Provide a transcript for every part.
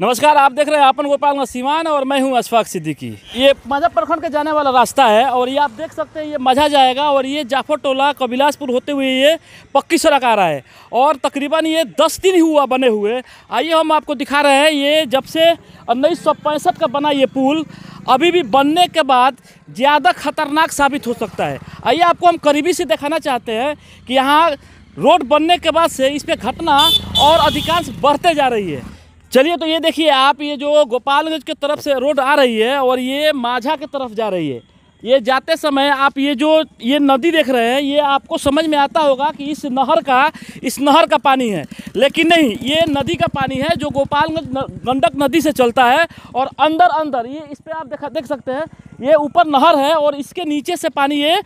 नमस्कार आप देख रहे हैं आपन गोपाल सीवान और मैं हूं अशफाक सिद्दीकी ये मजह प्रखंड के जाने वाला रास्ता है और ये आप देख सकते हैं ये मझा जाएगा और ये जाफर टोला कबिलासपुर होते हुए ये पक्की सड़क आ रहा है और तकरीबन ये दस दिन ही हुआ बने हुए आइए हम आपको दिखा रहे हैं ये जब से उन्नीस का बना ये पुल अभी भी बनने के बाद ज़्यादा खतरनाक साबित हो सकता है आइए आपको हम करीबी से दिखाना चाहते हैं कि यहाँ रोड बनने के बाद से इस पर घटना और अधिकांश बढ़ते जा रही है चलिए तो ये देखिए आप ये जो गोपालगंज के तरफ से रोड आ रही है और ये माझा के तरफ जा रही है ये जाते समय आप ये जो ये नदी देख रहे हैं ये आपको समझ में आता होगा कि इस नहर का इस नहर का पानी है लेकिन नहीं ये नदी का पानी है जो गोपालगंज गंडक नदी से चलता है और अंदर अंदर ये इस पर आप देखा देख सकते हैं ये ऊपर नहर है और इसके नीचे से पानी ये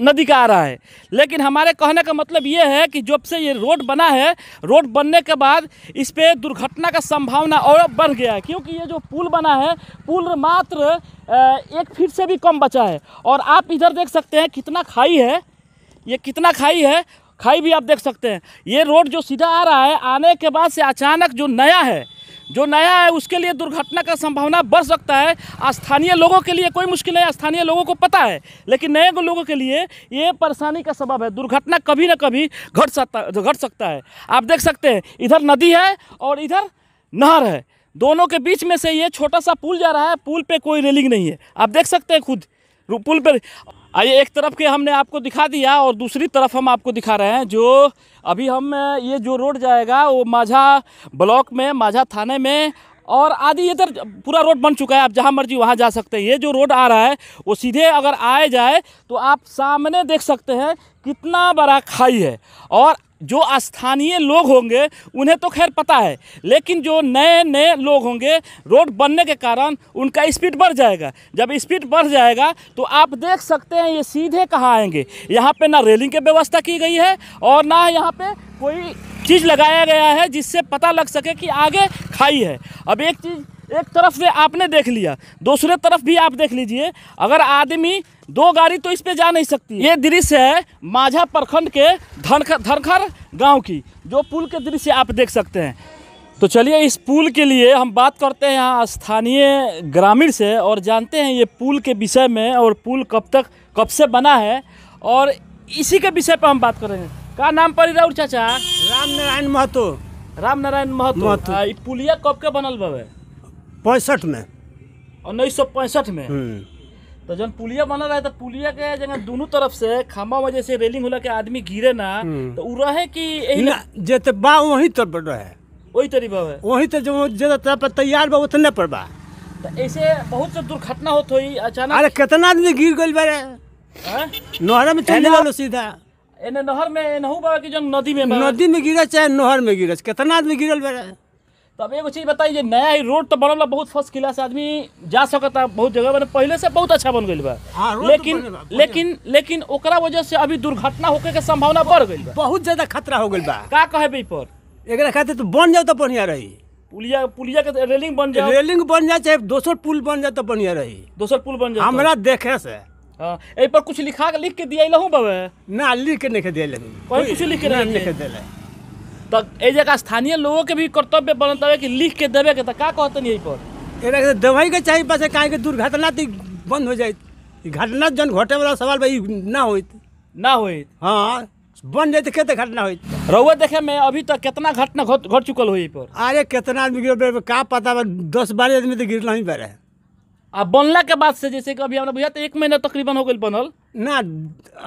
नदी का आ रहा है लेकिन हमारे कहने का मतलब ये है कि जब से ये रोड बना है रोड बनने के बाद इस पर दुर्घटना का संभावना और बढ़ गया है क्योंकि ये जो पुल बना है पुल मात्र एक फीट से भी कम बचा है और आप इधर देख सकते हैं कितना खाई है ये कितना खाई है खाई भी आप देख सकते हैं ये रोड जो सीधा आ रहा है आने के बाद से अचानक जो नया है जो नया है उसके लिए दुर्घटना का संभावना बढ़ सकता है स्थानीय लोगों के लिए कोई मुश्किल नहीं स्थानीय लोगों को पता है लेकिन नए लोगों के लिए ये परेशानी का सबब है दुर्घटना कभी ना कभी घट सकता घट सकता है आप देख सकते हैं इधर नदी है और इधर नहर है दोनों के बीच में से ये छोटा सा पुल जा रहा है पुल पर कोई रेलिंग नहीं है आप देख सकते हैं खुद पुल पर आइए एक तरफ के हमने आपको दिखा दिया और दूसरी तरफ हम आपको दिखा रहे हैं जो अभी हम ये जो रोड जाएगा वो माझा ब्लॉक में माझा थाने में और आदि इधर पूरा रोड बन चुका है आप जहाँ मर्जी वहाँ जा सकते हैं ये जो रोड आ रहा है वो सीधे अगर आए जाए तो आप सामने देख सकते हैं कितना बड़ा खाई है और जो स्थानीय लोग होंगे उन्हें तो खैर पता है लेकिन जो नए नए लोग होंगे रोड बनने के कारण उनका स्पीड बढ़ जाएगा जब स्पीड बढ़ जाएगा तो आप देख सकते हैं ये सीधे कहाँ आएंगे यहाँ पे ना रेलिंग की व्यवस्था की गई है और ना यहाँ पे कोई चीज़ लगाया गया है जिससे पता लग सके कि आगे खाई है अब एक चीज़ एक तरफ से आपने देख लिया दूसरे तरफ भी आप देख लीजिए अगर आदमी दो गाड़ी तो इस पे जा नहीं सकती ये दृश्य है माझा प्रखंड के धनखर धनखर गांव की जो पुल के दृश्य आप देख सकते हैं तो चलिए इस पुल के लिए हम बात करते हैं यहाँ स्थानीय ग्रामीण से और जानते हैं ये पुल के विषय में और पुल कब तक कब से बना है और इसी के विषय पर हम बात करेंगे का नाम पड़ी राउर चाचा राम नारायण महतो राम नारायण महतो पुलिया कब के बनल बे पैंसठ में उन्नीस सौ पैंसठ में हम्म। तो जन पुलिया बनल रहे तो पुलिया के जगह दोनों तरफ से खम्बा में जैसे रेलिंग होला के आदमी गिरे ना हम्म। तो उ रहे की जत बा वही तर पर रहे वही तरी है वही तो जो जत पर तैयार बा उतने पर बा तो ऐसे बहुत से दुर्घटना होत हुई अचानक अरे कितना आदमी गिर गइल बारे हाँ? नहर में चले वालो सीधा एने नहर में नहु बा कि जंग नदी में नदी में गिरे चाहे नहर में गिरे कितना आदमी गिरल बारे तब तो एगो चीज़ बताइए नया ही रोड तो बनल बहुत फर्स्ट क्लास आदमी जा सकता बहुत जगह मैंने मतलब पहले से बहुत अच्छा बन गई बा हाँ, तो लेकिन लेकिन लेकिन ओकरा वजह से अभी दुर्घटना होके के संभावना बढ़ गई बहुत ज्यादा खतरा हो गई बा का कहे पर एक खातिर तो बन जाओ तो बढ़िया रही पुलिया पुलिया के रेलिंग बन जाए रेलिंग बन जाए चाहे दोसर पुल बन जाए तो बढ़िया रही दोसर पुल बन जाए तो? हमारा देखे से हाँ, ए पर कुछ लिखा लिख के दिए हूँ बाबा ना लिख के नहीं दिए कुछ लिख के नहीं दिया तो ये जगह स्थानीय लोगों के भी कर्तव्य बनत है कि लिख के देवे के तो का कहते यही पर दवाई के चाहिए पास कहे के दुर्घटना तो बंद हो जाए घटना जन घटे वाला सवाल भाई ना हो ना हो हाँ बन जाए तो घटना हो रउआ देखे में अभी तक कितना घटना घट घट चुकल हो पर अरे कितना आदमी गिर का पता दस बारह आदमी तो गिरना ही रहे आ बनला के बाद से जैसे कि अभी हमरा बुझा एक महीना तकरीबन हो गई बनल ना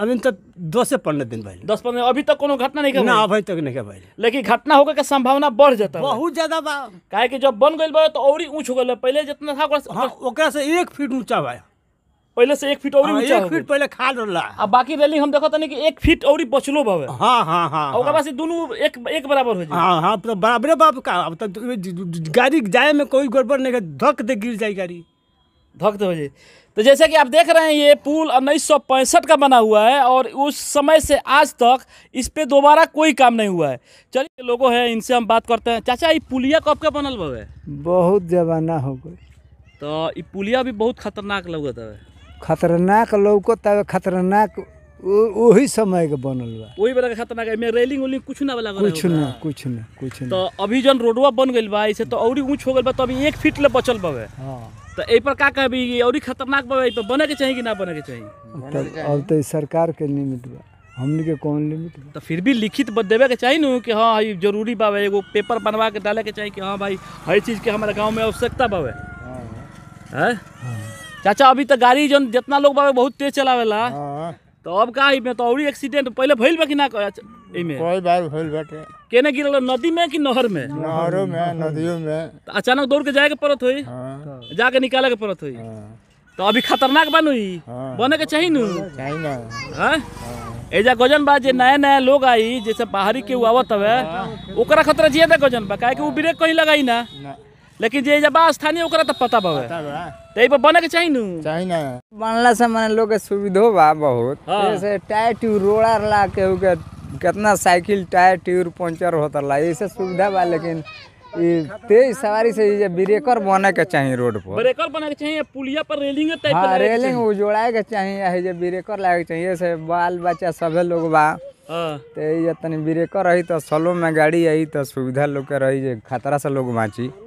अभी तक तो दो से पंद्रह दिन भाई दस पंद्रह अभी तक कोनो घटना नहीं ना अभी तक नहीं भाई लेकिन घटना होकर के संभावना बढ़ जाता बहुत ज्यादा बा काहे कि जब बन गई बा तो और ऊंच हो गए पहले जितना था ओकरा हाँ, ओकरा से एक फीट ऊंचा भाई पहले से एक फीट और हाँ, एक फीट पहले खा रहा अब बाकी रैली हम देखते नहीं कि एक फीट और बचलो बावे हाँ हाँ हाँ, हाँ। दोनों एक एक बराबर हो जाए हाँ हाँ तो बराबर बाप का अब तो गाड़ी जाए में कोई गड़बड़ नहीं धक दे गिर जाए गाड़ी भक्त हो जाए तो जैसे कि आप देख रहे हैं ये पुल उन्नीस का बना हुआ है और उस समय से आज तक इस पर दोबारा कोई काम नहीं हुआ है चलिए लोगों हैं इनसे हम बात करते हैं चाचा ये पुलिया कब का बनल है बहुत जमाना हो गई तो ये पुलिया भी बहुत खतरनाक लगता है खतरनाक लौकता खतरनाक वही समय के बनल बा वही वाला खतरनाक है में रेलिंग उलिंग कुछ ना वाला कुछ ना कुछ ना कुछ ना तो अभी जन रोडवा बन गइल बा इसे तो और ऊंच हो गइल बा तो अभी एक फीट ले बचल बावे हां तो ए पर का कहबी और खतरनाक बावे तो बने के चाहिए कि ना बने के चाहिए तो अब तो सरकार के लिमिट बा हमने के कौन लिमिट तो फिर भी लिखित बद देवे के चाहिए ना कि हाँ ये जरूरी बावे एगो पेपर बनवा के डाले के चाहिए कि हाँ भाई हर चीज़ के हमारे गांव में आवश्यकता बावे है हाँ। चाचा अभी तो गाड़ी जन जितना लोग बावे बहुत तेज चलावेला हाँ। तो अब का ही तो और एक्सीडेंट पहले भइल बा कि ना इमे अच्छा, कोई बार भइल बाटे केने गिरल नदी में कि नहर में नहरों में नदियों में अचानक दौड़ के जाए के पड़त होई हां जाके निकाले के पड़त होई हाँ। तो अभी खतरनाक बनु हुई हाँ। बने के चाहि नु चाहि ना हां हाँ। एजा गजन बा जे नया नया लोग आई जैसे बाहरी के आवत हवे ओकरा खतरा जिए दे गजन बा काहे कि उ ब्रेक कहीं लगाई ना लेकिन जे जब स्थानीय ओकरा त पता बावे तो पर बने के चाहिए नू चाहिए ना बनला से माने लोग के सुविधा बा बहुत हाँ। जैसे टायर ट्यूब रोड़ा ला के उके कितना साइकिल टायर ट्यूब पंचर होता ला ऐसे सुविधा बा लेकिन ई तेज सवारी से जे ब्रेकर बने के चाहि रोड पर ब्रेकर बने के चाहिए पुलिया पर रेलिंग टाइप हाँ, रेलिंग उ जोड़ाए के चाहि चाहिए जे ब्रेकर लागे चाहि ऐसे बाल बच्चा सब लोग बा तो ब्रेकर रही तो सलो में गाड़ी आई तो सुविधा लोग के रही खतरा से लोग बाँची